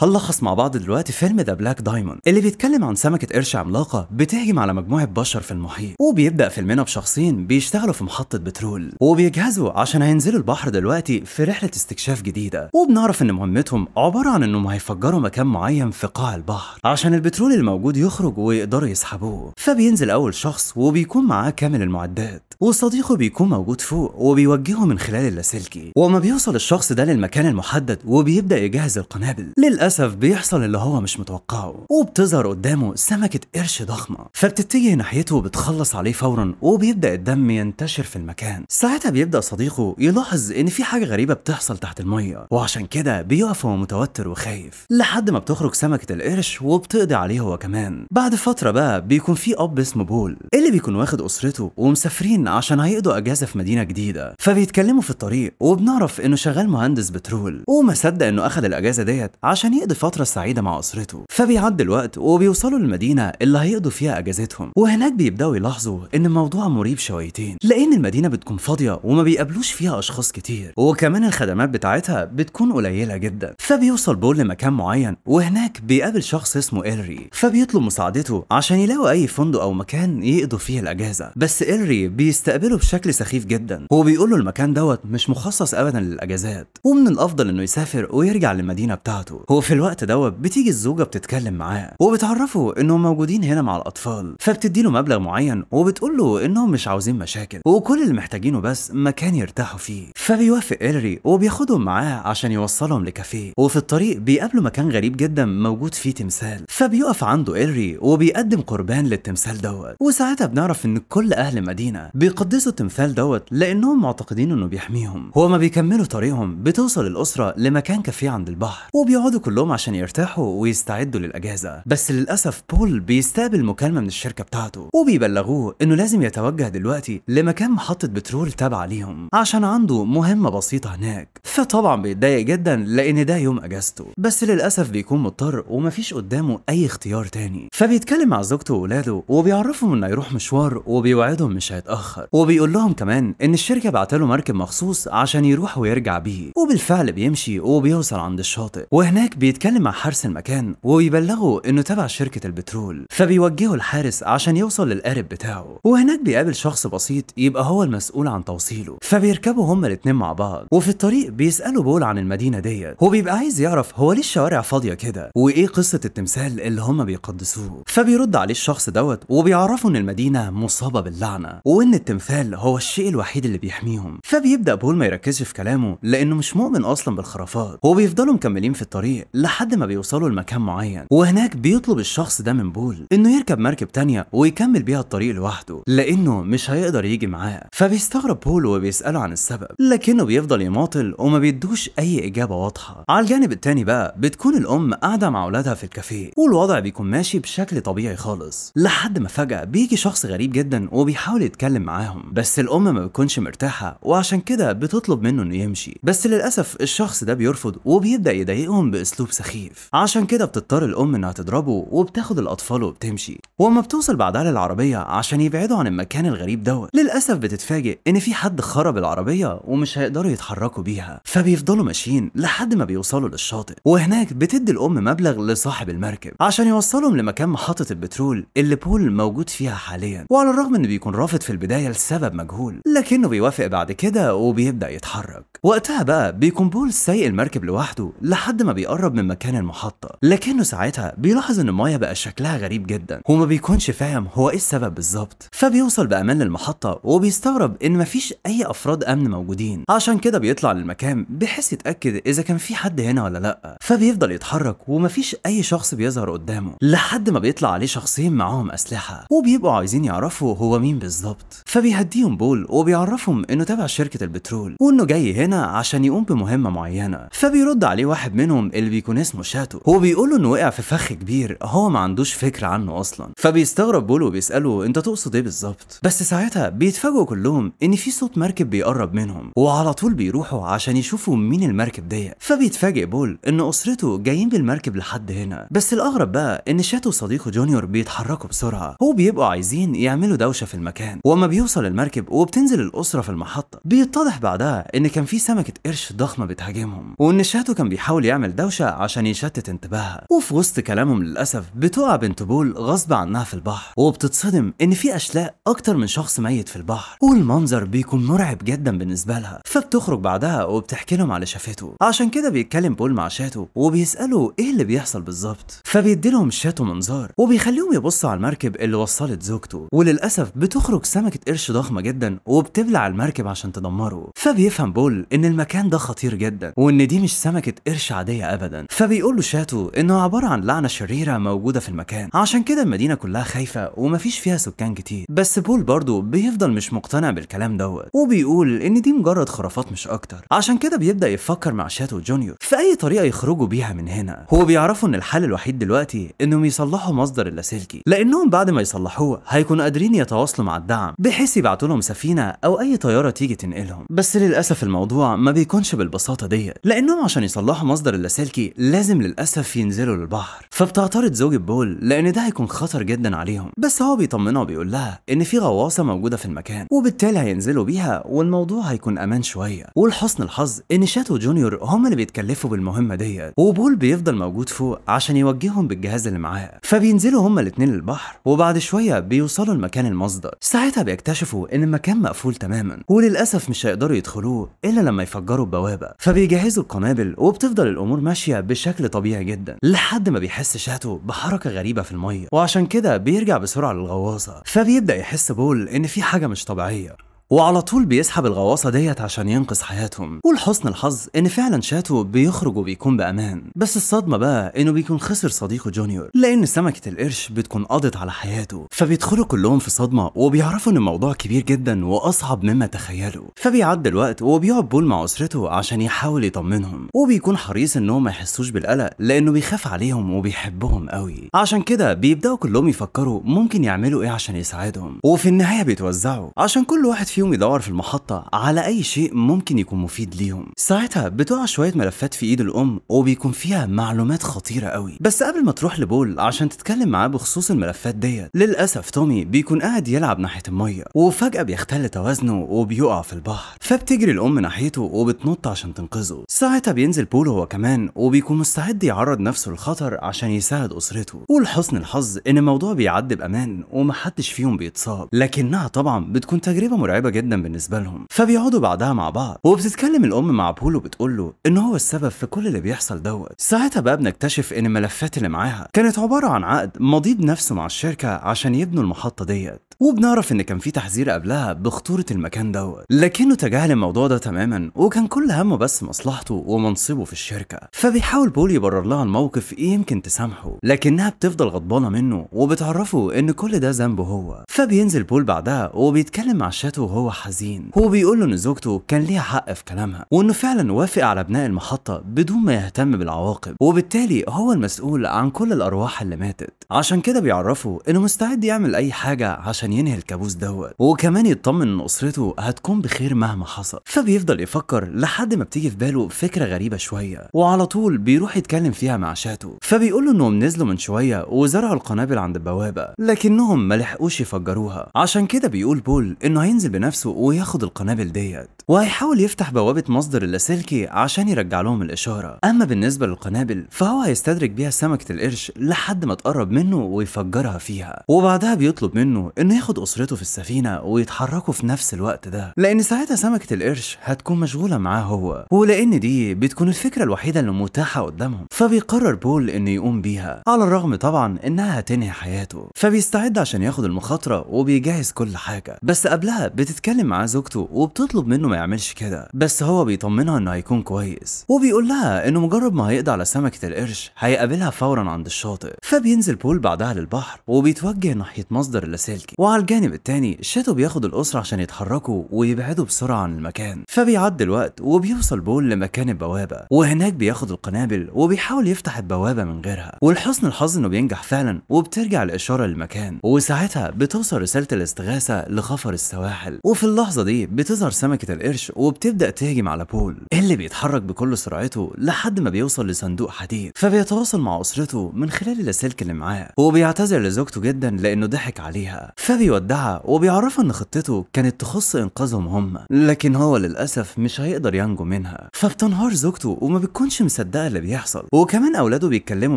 هنلخص مع بعض دلوقتي فيلم ذا بلاك دايموند اللي بيتكلم عن سمكة قرش عملاقة بتهجم على مجموعة بشر في المحيط وبيبدأ فيلمنا بشخصين بيشتغلوا في محطة بترول وبيجهزوا عشان هينزلوا البحر دلوقتي في رحلة استكشاف جديدة وبنعرف ان مهمتهم عبارة عن انهم هيفجروا مكان معين في قاع البحر عشان البترول الموجود يخرج ويقدروا يسحبوه فبينزل اول شخص وبيكون معاه كامل المعدات وصديقه بيكون موجود فوق وبيوجهه من خلال اللاسلكي وما بيوصل الشخص ده للمكان المحدد وبيبدأ يجهز القنابل للأسف بيحصل اللي هو مش متوقعه وبتظهر قدامه سمكة قرش ضخمة فبتتجه ناحيته وبتخلص عليه فورا وبيبدأ الدم ينتشر في المكان ساعتها بيبدأ صديقه يلاحظ إن في حاجة غريبة بتحصل تحت المية وعشان كده بيقف وهو متوتر وخايف لحد ما بتخرج سمكة القرش وبتقضي عليه هو كمان بعد فترة بقى بيكون في أب اسمه بول اللي بيكون واخد أسرته ومسافرين عشان هيقضوا أجازة في مدينة جديدة فبيتكلموا في الطريق وبنعرف إنه شغال مهندس بترول وما صدق إنه أخد الأجازة ديت عشان يقضي فترة سعيدة مع أسرته فبيعدي الوقت وبيوصلوا للمدينة اللي هيقضوا فيها أجازتهم وهناك بيبدأوا يلاحظوا إن الموضوع مريب شويتين لأن المدينة بتكون فاضية وما بيقابلوش فيها أشخاص كتير وكمان الخدمات بتاعتها بتكون قليلة جدا فبيوصل بول لمكان معين وهناك بيقابل شخص اسمه إلري فبيطلب مساعدته عشان يلاقوا أي فندق أو مكان يقضوا فيه الأجازة بس إلري بيستقبله بشكل سخيف جدا وبيقول له المكان دوت مش مخصص أبدا للأجازات ومن الأفضل إنه يسافر ويرجع للمدينة بتاعته هو وفي الوقت دوت بتيجي الزوجه بتتكلم معاه وبتعرفه انهم موجودين هنا مع الاطفال فبتدي له مبلغ معين وبتقول له انهم مش عاوزين مشاكل وكل اللي محتاجينه بس مكان يرتاحوا فيه فبيوافق إيلري وبياخدهم معاه عشان يوصلهم لكافيه وفي الطريق بيقابلوا مكان غريب جدا موجود فيه تمثال فبيقف عنده إيلري وبيقدم قربان للتمثال دوت وساعتها بنعرف ان كل اهل مدينه بيقدسوا التمثال دوت لانهم معتقدين انه بيحميهم هو ما بيكملوا طريقهم بتوصل الاسره لمكان كافيه عند البحر وبيقعدوا كلهم كلهم عشان يرتاحوا ويستعدوا للاجازه بس للاسف بول بيستقبل مكالمه من الشركه بتاعته وبيبلغوه انه لازم يتوجه دلوقتي لمكان محطه بترول تابعه ليهم عشان عنده مهمه بسيطه هناك فطبعا بيتضايق جدا لان ده يوم اجازته بس للاسف بيكون مضطر ومفيش قدامه اي اختيار تاني فبيتكلم مع زوجته واولاده وبيعرفهم انه يروح مشوار وبيوعدهم مش هيتاخر وبيقول لهم كمان ان الشركه بعتله مركب مخصوص عشان يروح ويرجع بيه وبالفعل بيمشي وبيوصل عند الشاطئ وهناك بيتكلم مع حارس المكان وبيبلغه انه تبع شركه البترول فبيوجهه الحارس عشان يوصل للقارب بتاعه وهناك بيقابل شخص بسيط يبقى هو المسؤول عن توصيله فبيركبوا هما الاتنين مع بعض وفي الطريق بيسالوا بول عن المدينه ديت وبيبقى عايز يعرف هو ليه الشوارع فاضيه كده وايه قصه التمثال اللي هما بيقدسوه فبيرد عليه الشخص دوت وبيعرفه ان المدينه مصابه باللعنه وان التمثال هو الشيء الوحيد اللي بيحميهم فبيبدا بول ما يركزش في كلامه لانه مش مؤمن اصلا بالخرافات وبيفضلوا مكملين في الطريق لحد ما بيوصلوا لمكان معين وهناك بيطلب الشخص ده من بول انه يركب مركب تانية ويكمل بيها الطريق لوحده لانه مش هيقدر يجي معاه فبيستغرب بول وبيساله عن السبب لكنه بيفضل يماطل وما بيدوش اي اجابه واضحه على الجانب التاني بقى بتكون الام قاعده مع اولادها في الكافيه والوضع بيكون ماشي بشكل طبيعي خالص لحد ما فجاه بيجي شخص غريب جدا وبيحاول يتكلم معاهم بس الام ما بتكونش مرتاحه وعشان كده بتطلب منه انه يمشي بس للاسف الشخص ده بيرفض وبيبدا يضايقهم باسلوب بأسلوب سخيف عشان كده بتضطر الأم إنها تضربه وبتاخد الأطفال وبتمشي وأما بتوصل بعدها للعربية عشان يبعدوا عن المكان الغريب دوت للأسف بتتفاجئ إن في حد خرب العربية ومش هيقدروا يتحركوا بيها فبيفضلوا ماشيين لحد ما بيوصلوا للشاطئ وهناك بتدي الأم مبلغ لصاحب المركب عشان يوصلهم لمكان محطة البترول اللي بول موجود فيها حاليا وعلى الرغم إنه بيكون رافض في البداية لسبب مجهول لكنه بيوافق بعد كده وبيبدأ يتحرك وقتها بقى بيكون بول سايق المركب لوحده لحد ما بيقرب يقرب من مكان المحطة لكنه ساعتها بيلاحظ ان المايه بقى شكلها غريب جدا وما بيكونش فاهم هو ايه السبب بالظبط فبيوصل بامان للمحطة وبيستغرب ان مفيش اي افراد امن موجودين عشان كده بيطلع للمكان بحيث يتاكد اذا كان في حد هنا ولا لا فبيفضل يتحرك ومفيش اي شخص بيظهر قدامه لحد ما بيطلع عليه شخصين معاهم اسلحة وبيبقوا عايزين يعرفوا هو مين بالظبط فبيهديهم بول وبيعرفهم انه تابع شركة البترول وانه جاي هنا عشان يقوم بمهمة معينة فبيرد عليه واحد منهم اللي بيكون اسمه شاتو هو بيقول له انه وقع في فخ كبير هو ما عندوش فكره عنه اصلا فبيستغرب بولو وبيساله انت تقصد ايه بالظبط بس ساعتها بيتفاجئوا كلهم ان في صوت مركب بيقرب منهم وعلى طول بيروحوا عشان يشوفوا مين المركب دي فبيتفاجئ بول ان اسرته جايين بالمركب لحد هنا بس الاغرب بقى ان شاتو صديقه جونيور بيتحركوا بسرعه هو بيبقوا عايزين يعملوا دوشه في المكان وما بيوصل المركب وبتنزل الاسره في المحطه بيتضح بعدها ان كان في سمكه قرش ضخمه بتهاجمهم وان شاتو كان بيحاول يعمل دوشه عشان يشتت انتباهها وفي وسط كلامهم للأسف بتقع بنت بول غصب عنها في البحر وبتتصدم إن في أشلاء أكتر من شخص ميت في البحر والمنظر بيكون مرعب جدا بالنسبة لها فبتخرج بعدها وبتحكي لهم على شافته عشان كده بيتكلم بول مع شاتو وبيسأله إيه اللي بيحصل بالظبط فبيدي لهم شاتو منظار وبيخليهم يبصوا على المركب اللي وصلت زوجته وللأسف بتخرج سمكة قرش ضخمة جدا وبتبلع المركب عشان تدمره فبيفهم بول إن المكان ده خطير جدا وإن دي مش سمكة قرش عادية أبدا فبيقول له شاتو انه عباره عن لعنه شريره موجوده في المكان عشان كده المدينه كلها خايفه ومفيش فيها سكان كتير بس بول برضه بيفضل مش مقتنع بالكلام دوت وبيقول ان دي مجرد خرافات مش اكتر عشان كده بيبدا يفكر مع شاتو جونيور في اي طريقه يخرجوا بيها من هنا هو بيعرفوا ان الحل الوحيد دلوقتي انهم يصلحوا مصدر اللاسلكي لانهم بعد ما يصلحوه هيكونوا قادرين يتواصلوا مع الدعم بحيث يبعتوا لهم سفينه او اي طياره تيجي تنقلهم بس للاسف الموضوع ما بيكونش بالبساطه ديت لانهم عشان يصلحوا مصدر اللاسلكي لازم للاسف ينزلوا للبحر فبتعترض زوجة بول لان ده هيكون خطر جدا عليهم بس هو بيطمنها وبيقول لها ان في غواصه موجوده في المكان وبالتالي هينزلوا بيها والموضوع هيكون امان شويه ولحسن الحظ ان شاتو جونيور هم اللي بيتكلفوا بالمهمه ديت وبول بيفضل موجود فوق عشان يوجههم بالجهاز اللي معاه فبينزلوا هما الاثنين للبحر وبعد شويه بيوصلوا لمكان المصدر ساعتها بيكتشفوا ان المكان مقفول تماما وللاسف مش هيقدروا يدخلوه الا لما يفجروا البوابه فبيجهزوا القنابل وبتفضل الامور ماشيه بشكل طبيعي جدا لحد ما بيحس شاتو بحركة غريبة في المية وعشان كده بيرجع بسرعة للغواصة فبيبدأ يحس بول إن في حاجة مش طبيعية وعلى طول بيسحب الغواصة ديت عشان ينقذ حياتهم ولحسن الحظ ان فعلا شاتو بيخرج وبيكون بامان بس الصدمة بقى انه بيكون خسر صديقه جونيور لان سمكة القرش بتكون قضت على حياته فبيدخلوا كلهم في صدمة وبيعرفوا ان الموضوع كبير جدا واصعب مما تخيلوا فبيعدي الوقت وبيقعد بول مع اسرته عشان يحاول يطمنهم وبيكون حريص انهم ما يحسوش بالقلق لانه بيخاف عليهم وبيحبهم قوي عشان كده بيبداوا كلهم يفكروا ممكن يعملوا ايه عشان يساعدهم وفي النهاية بيتوزعوا عشان كل واحد فيهم يدور في المحطة على أي شيء ممكن يكون مفيد ليهم ساعتها بتقع شوية ملفات في إيد الأم وبيكون فيها معلومات خطيرة قوي بس قبل ما تروح لبول عشان تتكلم معاه بخصوص الملفات ديت للأسف تومي بيكون قاعد يلعب ناحية المية وفجأة بيختل توازنه وبيقع في البحر فبتجري الأم ناحيته وبتنط عشان تنقذه ساعتها بينزل بول هو كمان وبيكون مستعد يعرض نفسه للخطر عشان يساعد أسرته ولحسن الحظ إن الموضوع بيعدي بأمان ومحدش فيهم بيتصاب لكنها طبعا بتكون تجربة مرعبة قريبه جدا بالنسبه لهم فبيقعدوا بعدها مع بعض وبتتكلم الام مع بول وبتقول له ان هو السبب في كل اللي بيحصل دوت ساعتها بقى بنكتشف ان الملفات اللي معاها كانت عباره عن عقد ماضيه بنفسه مع الشركه عشان يبنوا المحطه ديت وبنعرف ان كان في تحذير قبلها بخطوره المكان دوت لكنه تجاهل الموضوع ده تماما وكان كل همه بس مصلحته ومنصبه في الشركه فبيحاول بول يبرر لها الموقف يمكن تسامحه لكنها بتفضل غضبانه منه وبتعرفه ان كل ده ذنبه هو فبينزل بول بعدها وبيتكلم مع شاته وهو وهو حزين هو بيقول له ان زوجته كان ليها حق في كلامها وانه فعلا وافق على بناء المحطه بدون ما يهتم بالعواقب وبالتالي هو المسؤول عن كل الارواح اللي ماتت عشان كده بيعرفه انه مستعد يعمل اي حاجه عشان ينهي الكابوس دوت وكمان يطمن ان اسرته هتكون بخير مهما حصل فبيفضل يفكر لحد ما بتيجي في باله فكره غريبه شويه وعلى طول بيروح يتكلم فيها مع شاته فبيقول له انهم نزلوا من شويه وزرعوا القنابل عند البوابه لكنهم ما لحقوش يفجروها عشان كده بيقول بول انه هينزل بنفسه نفسه وياخد القنابل ديت وهيحاول يفتح بوابة مصدر اللاسلكي عشان يرجع لهم الإشارة أما بالنسبة للقنابل فهو هيستدرك بيها سمكة القرش لحد ما تقرب منه ويفجرها فيها وبعدها بيطلب منه إنه ياخد أسرته في السفينة ويتحركوا في نفس الوقت ده لأن ساعتها سمكة القرش هتكون مشغولة معاه هو ولأن دي بتكون الفكرة الوحيدة اللي متاحة قدامهم فبيقرر بول إنه يقوم بيها على الرغم طبعا إنها هتنهي حياته فبيستعد عشان ياخد المخاطرة وبيجهز كل حاجة بس قبلها بتت بتتكلم مع زوجته وبتطلب منه ما يعملش كده بس هو بيطمنها انه هيكون كويس وبيقول لها انه مجرد ما هيقضي على سمكه القرش هيقابلها فورا عند الشاطئ فبينزل بول بعدها للبحر وبيتوجه ناحيه مصدر اللاسلكي وعلى الجانب التاني شاتو بياخد الاسره عشان يتحركوا ويبعدوا بسرعه عن المكان فبيعدي الوقت وبيوصل بول لمكان البوابه وهناك بياخد القنابل وبيحاول يفتح البوابه من غيرها ولحسن الحظ انه بينجح فعلا وبترجع الاشاره للمكان وساعتها بتوصل رساله الاستغاثه لخفر السواحل وفي اللحظة دي بتظهر سمكة القرش وبتبدأ تهجم على بول اللي بيتحرك بكل سرعته لحد ما بيوصل لصندوق حديد فبيتواصل مع أسرته من خلال اللاسلكي اللي معاه وبيعتذر لزوجته جدا لأنه ضحك عليها فبيودعها وبيعرفها إن خطته كانت تخص إنقاذهم هم لكن هو للأسف مش هيقدر ينجو منها فبتنهار زوجته وما بتكونش مصدقة اللي بيحصل وكمان أولاده بيتكلموا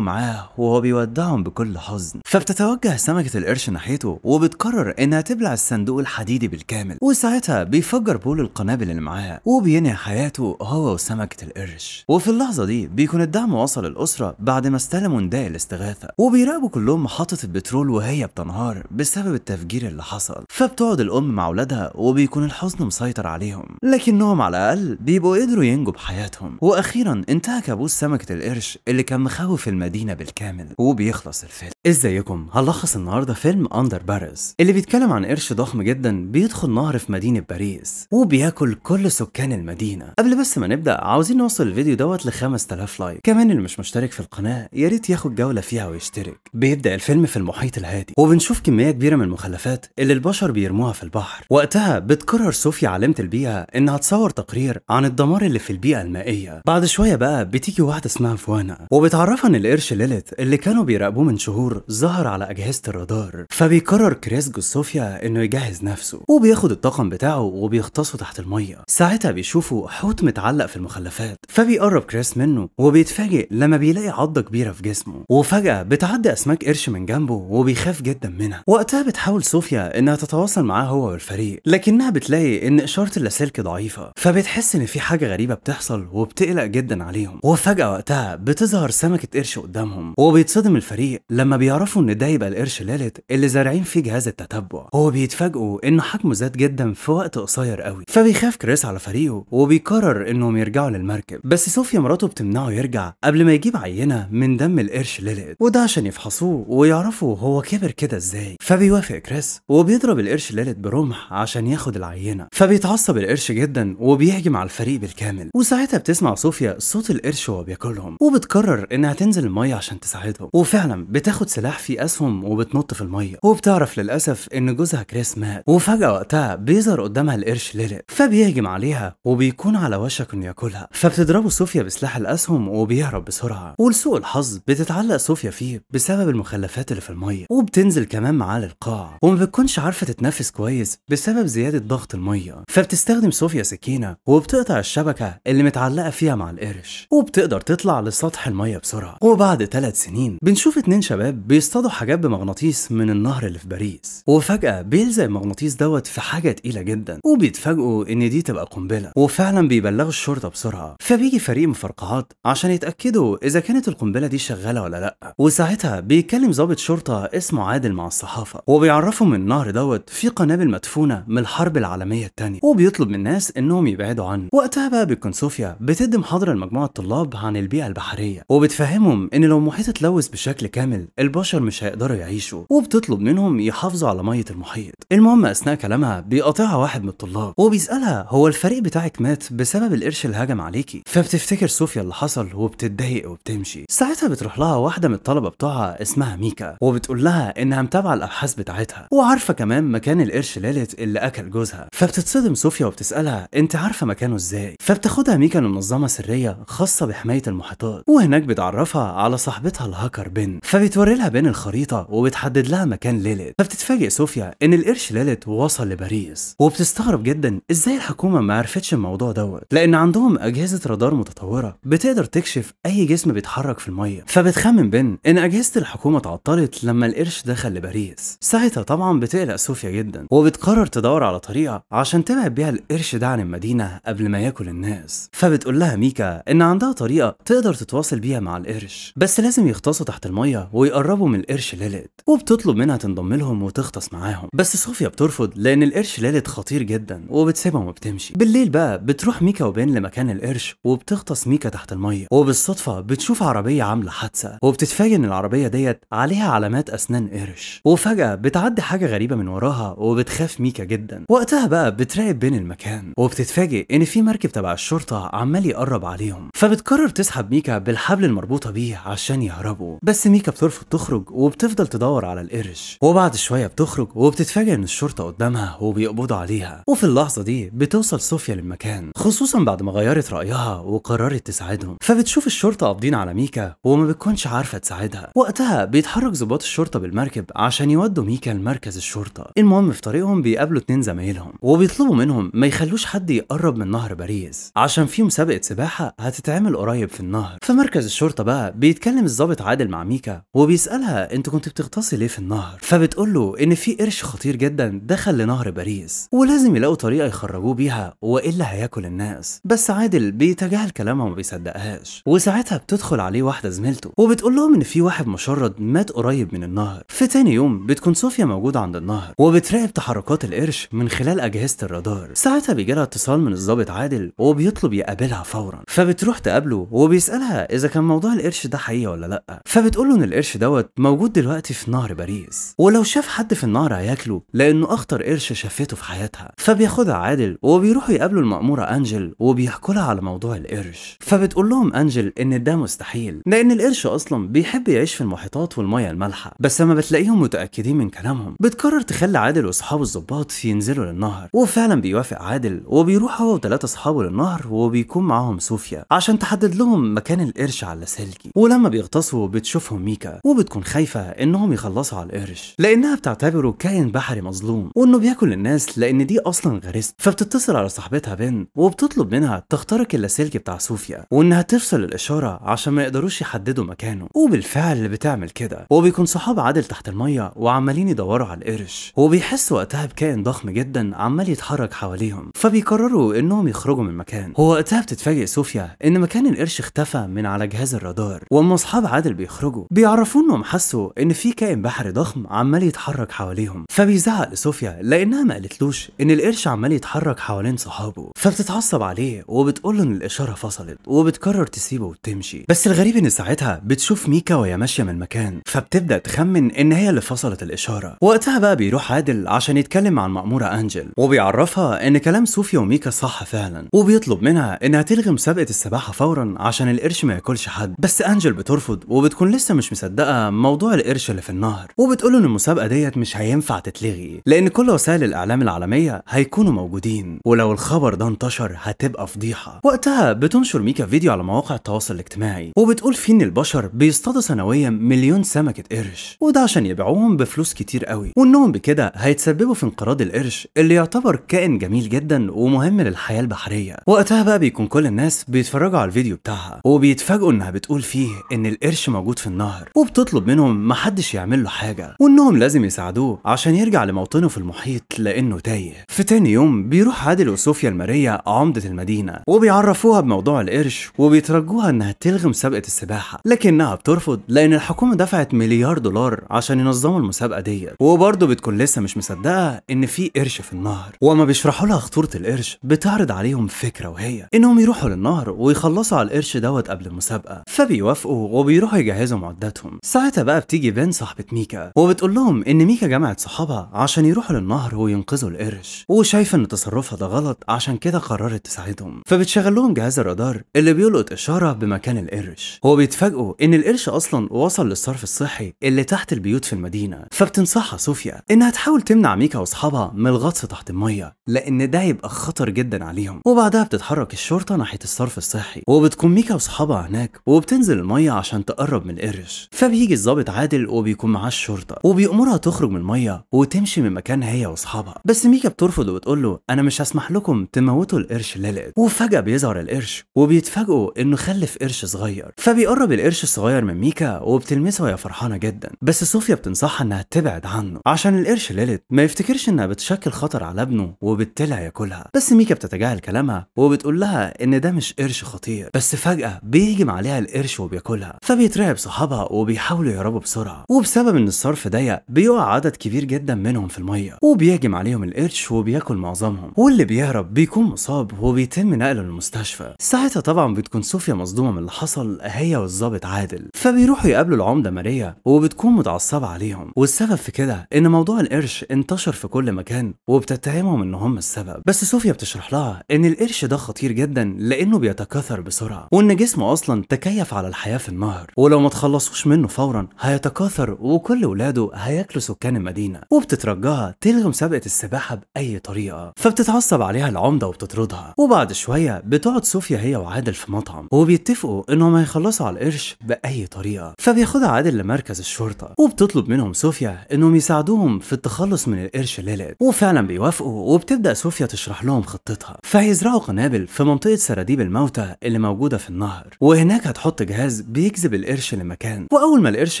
معاه وهو بيودعهم بكل حزن فبتتوجه سمكة القرش ناحيته وبتقرر إنها تبلع الصندوق الحديدي بالكامل كامل وساعتها بيفجر بول القنابل اللي معاه وبينهي حياته هو وسمكة القرش وفي اللحظة دي بيكون الدعم وصل الأسرة بعد ما استلموا نداء الاستغاثة وبيراقبوا كلهم محطة البترول وهي بتنهار بسبب التفجير اللي حصل فبتقعد الأم مع أولادها وبيكون الحزن مسيطر عليهم لكنهم على الأقل بيبقوا قدروا ينجوا بحياتهم وأخيرا انتهى كابوس سمكة القرش اللي كان مخوف المدينة بالكامل وبيخلص الفيلم ازيكم هلخص النهارده فيلم أندر بارز اللي بيتكلم عن قرش ضخم جدا بيدخل معرف مدينة باريس وبياكل كل سكان المدينة قبل بس ما نبدأ عاوزين نوصل الفيديو دوت ل 5000 لايك كمان اللي مش مشترك في القناة يا ريت ياخد جولة فيها ويشترك بيبدأ الفيلم في المحيط الهادي وبنشوف كمية كبيرة من المخلفات اللي البشر بيرموها في البحر وقتها بتقرر صوفيا عالمة البيئة إنها تصور تقرير عن الدمار اللي في البيئة المائية بعد شوية بقى بتيجي واحدة اسمها فوانا وبتعرفها إن القرش ليلت اللي كانوا بيراقبوه من شهور ظهر على أجهزة الرادار فبيقرر كريس صوفيا إنه يجهز نفسه وبياخد الطاقم بتاعه وبيغطسه تحت الميه ساعتها بيشوفوا حوت متعلق في المخلفات فبيقرب كريس منه وبيتفاجئ لما بيلاقي عضه كبيره في جسمه وفجاه بتعدي اسماك قرش من جنبه وبيخاف جدا منها وقتها بتحاول صوفيا انها تتواصل معاه هو والفريق لكنها بتلاقي ان اشاره اللاسلكي ضعيفه فبتحس ان في حاجه غريبه بتحصل وبتقلق جدا عليهم وفجاه وقتها بتظهر سمكه قرش قدامهم وبيتصدم الفريق لما بيعرفوا ان ده يبقى القرش ليلت اللي زارعين فيه جهاز التتبع هو بيتفاجئوا ان حجمه زاد جدا في وقت قصير قوي فبيخاف كريس على فريقه وبيقرر انهم يرجعوا للمركب بس صوفيا مراته بتمنعه يرجع قبل ما يجيب عينه من دم القرش ليليت وده عشان يفحصوه ويعرفوا هو كبر كده ازاي فبيوافق كريس وبيضرب القرش ليليت برمح عشان ياخد العينه فبيتعصب القرش جدا وبيهجم على الفريق بالكامل وساعتها بتسمع صوفيا صوت القرش وهو بياكلهم وبتقرر انها تنزل الميه عشان تساعدهم وفعلا بتاخد سلاح فيه اسهم وبتنط في الميه وبتعرف للاسف ان جوزها كريس مات وفجاه وقتها بيظهر قدامها القرش ليلت فبيهجم عليها وبيكون على وشك انه ياكلها فبتضربه صوفيا بسلاح الاسهم وبيهرب بسرعة ولسوء الحظ بتتعلق صوفيا فيه بسبب المخلفات اللي في المية وبتنزل كمان معاه للقاع وما بتكونش عارفة تتنفس كويس بسبب زيادة ضغط المية فبتستخدم صوفيا سكينة وبتقطع الشبكة اللي متعلقة فيها مع القرش وبتقدر تطلع لسطح المية بسرعة وبعد ثلاث سنين بنشوف اتنين شباب بيصطادوا حاجات بمغناطيس من النهر اللي في باريس وفجأة بيلزق المغناطيس دوت في حاجة حاجه تقيله جدا وبيتفاجئوا ان دي تبقى قنبله وفعلا بيبلغوا الشرطه بسرعه فبيجي فريق مفرقعات عشان يتاكدوا اذا كانت القنبله دي شغاله ولا لا وساعتها بيتكلم ضابط شرطه اسمه عادل مع الصحافه وبيعرفوا من النهر دوت في قنابل مدفونه من الحرب العالميه الثانيه وبيطلب من الناس انهم يبعدوا عنه وقتها بقى بتكون صوفيا بتدي محاضره لمجموعه الطلاب عن البيئه البحريه وبتفهمهم ان لو المحيط اتلوث بشكل كامل البشر مش هيقدروا يعيشوا وبتطلب منهم يحافظوا على ميه المحيط المهم اثناء كلامها بيقاطعها واحد من الطلاب وبيسالها هو الفريق بتاعك مات بسبب القرش اللي هجم عليكي فبتفتكر صوفيا اللي حصل وبتتضايق وبتمشي ساعتها بتروح لها واحده من الطلبه بتوعها اسمها ميكا وبتقول لها انها متابعه الابحاث بتاعتها وعارفه كمان مكان القرش ليلت اللي اكل جوزها فبتتصدم صوفيا وبتسالها انت عارفه مكانه ازاي فبتاخدها ميكا لمنظمه سريه خاصه بحمايه المحيطات وهناك بتعرفها على صاحبتها الهاكر بن فبتوري لها بن الخريطه وبتحدد لها مكان ليلت فبتتفاجئ صوفيا ان القرش ليلت وصل لباريس باريس وبتستغرب جدا ازاي الحكومه ما عرفتش الموضوع دوت لان عندهم اجهزه رادار متطوره بتقدر تكشف اي جسم بيتحرك في الميه فبتخمن بين ان اجهزه الحكومه اتعطلت لما القرش دخل لباريس ساعتها طبعا بتقلق صوفيا جدا وبتقرر تدور على طريقه عشان تبعد بيها القرش ده عن المدينه قبل ما ياكل الناس فبتقول لها ميكا ان عندها طريقه تقدر تتواصل بيها مع القرش بس لازم يغطسوا تحت الميه ويقربوا من القرش ليلت وبتطلب منها تنضم لهم وتغطس معاهم بس صوفيا بترفض لان القرش القرش ليلة خطير جدا وبتسيبها وبتمشي بالليل بقى بتروح ميكا وبين لمكان القرش وبتغطس ميكا تحت المية وبالصدفة بتشوف عربية عاملة حادثة وبتتفاجئ ان العربية ديت عليها علامات اسنان قرش وفجأة بتعدي حاجة غريبة من وراها وبتخاف ميكا جدا وقتها بقى بتراقب بين المكان وبتتفاجئ ان في مركب تبع الشرطة عمال يقرب عليهم فبتقرر تسحب ميكا بالحبل المربوطة بيه عشان يهربوا بس ميكا بترفض تخرج وبتفضل تدور على القرش وبعد شوية بتخرج وبتتفاجئ ان الشرطة قدامها وبيقبضوا عليها وفي اللحظة دي بتوصل صوفيا للمكان خصوصا بعد ما غيرت رأيها وقررت تساعدهم فبتشوف الشرطة قابضين على ميكا وما بتكونش عارفة تساعدها وقتها بيتحرك ضباط الشرطة بالمركب عشان يودوا ميكا لمركز الشرطة المهم في طريقهم بيقابلوا اتنين زمايلهم وبيطلبوا منهم ما يخلوش حد يقرب من نهر باريس عشان في مسابقة سباحة هتتعمل قريب في النهر فمركز الشرطة بقى بيتكلم الضابط عادل مع ميكا وبيسألها انت كنت بتغطسي ليه في النهر فبتقول له ان في قرش خطير جدا دخل لنهر باريس باريس ولازم يلاقوا طريقة يخرجوه بيها وإلا هياكل الناس بس عادل بيتجاهل كلامها وما بيصدقهاش وساعتها بتدخل عليه واحدة زميلته وبتقول لهم إن في واحد مشرد مات قريب من النهر في تاني يوم بتكون صوفيا موجودة عند النهر وبتراقب تحركات القرش من خلال أجهزة الرادار ساعتها بيجي لها اتصال من الضابط عادل وبيطلب يقابلها فورا فبتروح تقابله وبيسألها إذا كان موضوع القرش ده حقيقي ولا لأ فبتقول له إن القرش دوت موجود دلوقتي في نهر باريس ولو شاف حد في النهر هياكله لأنه أخطر قرش شاف شافته في حياتها فبياخدها عادل وبيروحوا يقابلوا المأمورة أنجل وبيحكوا لها على موضوع القرش فبتقول لهم أنجل إن ده مستحيل لأن القرش أصلا بيحب يعيش في المحيطات والمية المالحة بس لما بتلاقيهم متأكدين من كلامهم بتقرر تخلي عادل وأصحابه الظباط ينزلوا للنهر وفعلا بيوافق عادل وبيروح هو وثلاثة أصحابه للنهر وبيكون معاهم صوفيا عشان تحدد لهم مكان القرش على سلكي ولما بيغطسوا بتشوفهم ميكا وبتكون خايفة إنهم يخلصوا على القرش لأنها بتعتبره كائن بحري مظلوم وإنه بياكل الناس لان دي اصلا غريزته فبتتصل على صاحبتها بن وبتطلب منها تخترق اللاسلكي بتاع صوفيا وانها تفصل الاشاره عشان ما يقدروش يحددوا مكانه وبالفعل بتعمل كده وبيكون صحاب عادل تحت الميه وعمالين يدوروا على القرش وبيحس وقتها بكائن ضخم جدا عمال يتحرك حواليهم فبيقرروا انهم يخرجوا من المكان هو وقتها بتتفاجئ صوفيا ان مكان القرش اختفى من على جهاز الرادار واما اصحاب عادل بيخرجوا بيعرفوا انهم حسوا ان في كائن بحري ضخم عمال يتحرك حواليهم فبيزعق لصوفيا لانها ما قالتلوش ان القرش عمال يتحرك حوالين صحابه فبتتعصب عليه وبتقول له ان الاشاره فصلت وبتقرر تسيبه وتمشي بس الغريب ان ساعتها بتشوف ميكا وهي ماشيه من المكان فبتبدا تخمن ان هي اللي فصلت الاشاره وقتها بقى بيروح عادل عشان يتكلم مع المأمورة انجل وبيعرفها ان كلام صوفيا وميكا صح فعلا وبيطلب منها انها تلغي مسابقه السباحه فورا عشان القرش ما ياكلش حد بس انجل بترفض وبتكون لسه مش مصدقه موضوع القرش اللي في النهر وبتقول ان المسابقه ديت مش هينفع تتلغي لان كل وسائل الإعلام العالمية هيكونوا موجودين ولو الخبر ده انتشر هتبقى فضيحة وقتها بتنشر ميكا فيديو على مواقع التواصل الاجتماعي وبتقول فيه إن البشر بيصطادوا سنويا مليون سمكة قرش وده عشان يبيعوهم بفلوس كتير قوي وإنهم بكده هيتسببوا في انقراض القرش اللي يعتبر كائن جميل جدا ومهم للحياة البحرية وقتها بقى بيكون كل الناس بيتفرجوا على الفيديو بتاعها وبيتفاجئوا إنها بتقول فيه إن القرش موجود في النهر وبتطلب منهم محدش يعمل له حاجة وإنهم لازم يساعدوه عشان يرجع لموطنه في المحيط لأنه تايه في تاني يوم بيروح عادل وصوفيا الماريا عمدة المدينة وبيعرفوها بموضوع القرش وبيترجوها إنها تلغي مسابقة السباحة لكنها بترفض لأن الحكومة دفعت مليار دولار عشان ينظموا المسابقة ديت وبرضه بتكون لسه مش مصدقة إن في قرش في النهر وما بيشرحوا لها خطورة القرش بتعرض عليهم فكرة وهي إنهم يروحوا للنهر ويخلصوا على القرش دوت قبل المسابقة فبيوافقوا وبيروحوا يجهزوا معداتهم ساعتها بقى بتيجي بين صاحبة ميكا وبتقول لهم إن ميكا جمعت صحابها عشان يروحوا للنهر وينقذوا القرش وشايفه ان تصرفها ده غلط عشان كده قررت تساعدهم فبتشغل لهم جهاز الرادار اللي بيلقط اشاره بمكان القرش هو بيتفاجئوا ان القرش اصلا وصل للصرف الصحي اللي تحت البيوت في المدينه فبتنصحها صوفيا انها تحاول تمنع ميكا واصحابها من الغطس تحت الميه لان ده هيبقى خطر جدا عليهم وبعدها بتتحرك الشرطه ناحيه الصرف الصحي وبتكون ميكا واصحابها هناك وبتنزل الميه عشان تقرب من القرش فبيجي الظابط عادل وبيكون معاه الشرطه وبيأمرها تخرج من الميه وتمشي من مكانها هي واصحابها بابا بس ميكا بترفض وتقول له انا مش هسمح لكم تموتوا القرش ليلت وفجاه بيظهر القرش وبيتفاجئوا انه خلف قرش صغير فبيقرب القرش الصغير من ميكا وبتلمسه وهي فرحانه جدا بس صوفيا بتنصحها انها تبعد عنه عشان القرش ليلت ما يفتكرش انها بتشكل خطر على ابنه وبالتالي ياكلها بس ميكا بتتجاهل كلامها وبتقول لها ان ده مش قرش خطير بس فجاه بيهجم عليها القرش وبياكلها فبيترعب صحابها وبيحاولوا يهربوا بسرعه وبسبب ان الصرف ضيق بيقع عدد كبير جدا منهم في الميه وبيهجم بيهجم عليهم القرش وبياكل معظمهم واللي بيهرب بيكون مصاب وبيتم نقله للمستشفى ساعتها طبعا بتكون صوفيا مصدومه من اللي حصل هي والظابط عادل فبيروحوا يقابلوا العمده ماريا وبتكون متعصبه عليهم والسبب في كده ان موضوع القرش انتشر في كل مكان وبتتهمهم ان هم السبب بس صوفيا بتشرح لها ان القرش ده خطير جدا لانه بيتكاثر بسرعه وان جسمه اصلا تكيف على الحياه في النهر ولو ما تخلصوش منه فورا هيتكاثر وكل ولاده هياكلوا سكان المدينه وبتترجاها تلغي مسابقه بطولة السباحة بأي طريقة فبتتعصب عليها العمدة وبتطردها وبعد شوية بتقعد صوفيا هي وعادل في مطعم وبيتفقوا إنهم هيخلصوا على القرش بأي طريقة فبياخدها عادل لمركز الشرطة وبتطلب منهم صوفيا إنهم يساعدوهم في التخلص من القرش ليلت وفعلا بيوافقوا وبتبدأ صوفيا تشرح لهم خطتها فهيزرعوا قنابل في منطقة سراديب الموتى اللي موجودة في النهر وهناك هتحط جهاز بيجذب القرش لمكان وأول ما القرش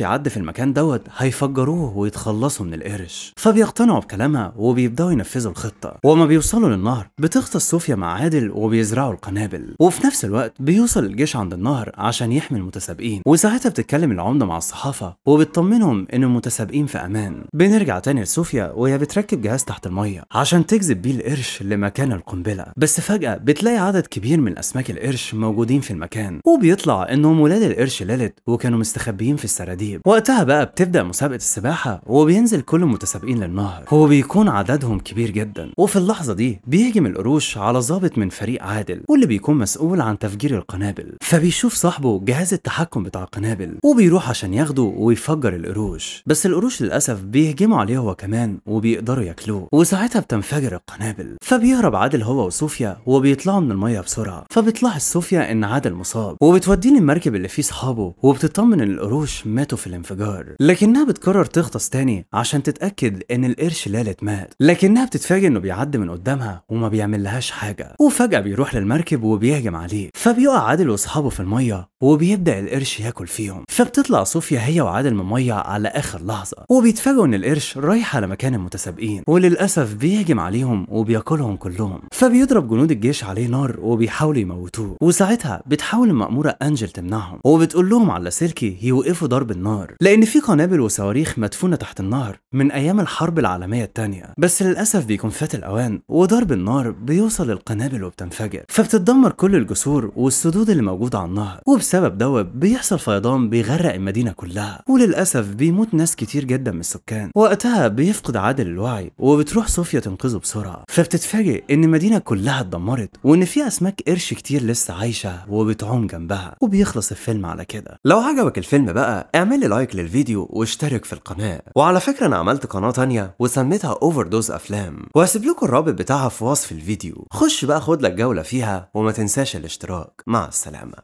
يعدي في المكان دوت هيفجروه ويتخلصوا من القرش فبيقتنعوا بكلامها وبيبداوا ينفذوا الخطه وما بيوصلوا للنهر بتغطس صوفيا مع عادل وبيزرعوا القنابل وفي نفس الوقت بيوصل الجيش عند النهر عشان يحمي المتسابقين وساعتها بتتكلم العمده مع الصحافه وبتطمنهم ان المتسابقين في امان بنرجع تاني لصوفيا وهي بتركب جهاز تحت الميه عشان تجذب بيه القرش لمكان القنبله بس فجاه بتلاقي عدد كبير من اسماك القرش موجودين في المكان وبيطلع انهم ولاد القرش لالت وكانوا مستخبيين في السراديب وقتها بقى بتبدا مسابقه السباحه وبينزل كل المتسابقين للنهر هو بيكون عددهم كبير جدا وفي اللحظة دي بيهجم القروش على ظابط من فريق عادل واللي بيكون مسؤول عن تفجير القنابل فبيشوف صاحبه جهاز التحكم بتاع القنابل وبيروح عشان ياخده ويفجر القروش بس القروش للأسف بيهجموا عليه هو كمان وبيقدروا ياكلوه وساعتها بتنفجر القنابل فبيهرب عادل هو وصوفيا وبيطلعوا من المية بسرعة فبتلاحظ صوفيا إن عادل مصاب وبتوديه للمركب اللي فيه صحابه وبتطمن إن القروش ماتوا في الانفجار لكنها بتقرر تغطس تاني عشان تتأكد إن القرش لالت مات لكنها بتتفاجئ انه بيعدي من قدامها وما بيعملهاش حاجه وفجاه بيروح للمركب وبيهجم عليه فبيقع عادل واصحابه في الميه وبيبدا القرش ياكل فيهم فبتطلع صوفيا هي وعادل من الميه على اخر لحظه وبيتفاجئوا ان القرش رايح على مكان المتسابقين وللاسف بيهجم عليهم وبياكلهم كلهم فبيضرب جنود الجيش عليه نار وبيحاولوا يموتوه وساعتها بتحاول المأمورة أنجل تمنعهم وبتقول لهم على سلكي يوقفوا ضرب النار لأن في قنابل وصواريخ مدفونة تحت النهر من أيام الحرب العالمية الثانية بس للأسف بيكون فات الأوان وضرب النار بيوصل للقنابل وبتنفجر فبتتدمر كل الجسور والسدود اللي موجودة على النهر وبسبب دوت بيحصل فيضان بيغرق المدينة كلها وللأسف بيموت ناس كتير جدا من السكان وقتها بيفقد عادل الوعي وبتروح صوفيا تنقذه بسرعة فبتتفاجئ إن المدينة كلها اتدمرت وإن في أسماك قرش كتير لسه عايشة وبتعوم جنبها وبيخلص الفيلم على كده لو عجبك الفيلم بقى اعمل لي لايك للفيديو واشترك في القناة وعلى فكرة أنا عملت قناة تانية وسميتها أوفر اوفر دوز افلام وهسيب لكم الرابط بتاعها في وصف الفيديو خش بقى خد لك جوله فيها وما تنساش الاشتراك مع السلامه